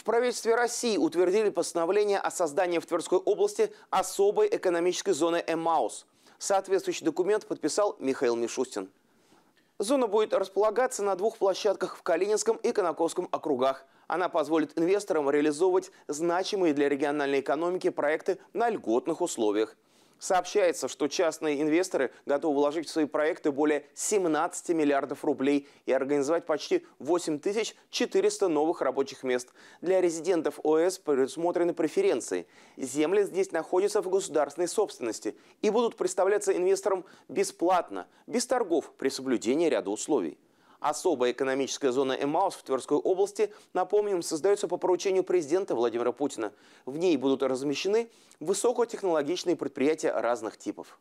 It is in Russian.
В правительстве России утвердили постановление о создании в Тверской области особой экономической зоны «Эмаус». Соответствующий документ подписал Михаил Мишустин. Зона будет располагаться на двух площадках в Калининском и Конаковском округах. Она позволит инвесторам реализовывать значимые для региональной экономики проекты на льготных условиях – Сообщается, что частные инвесторы готовы вложить в свои проекты более 17 миллиардов рублей и организовать почти 8400 новых рабочих мест. Для резидентов ОС предусмотрены преференции. Земли здесь находятся в государственной собственности и будут представляться инвесторам бесплатно, без торгов, при соблюдении ряда условий. Особая экономическая зона Эмаус в Тверской области, напомним, создается по поручению президента Владимира Путина. В ней будут размещены высокотехнологичные предприятия разных типов.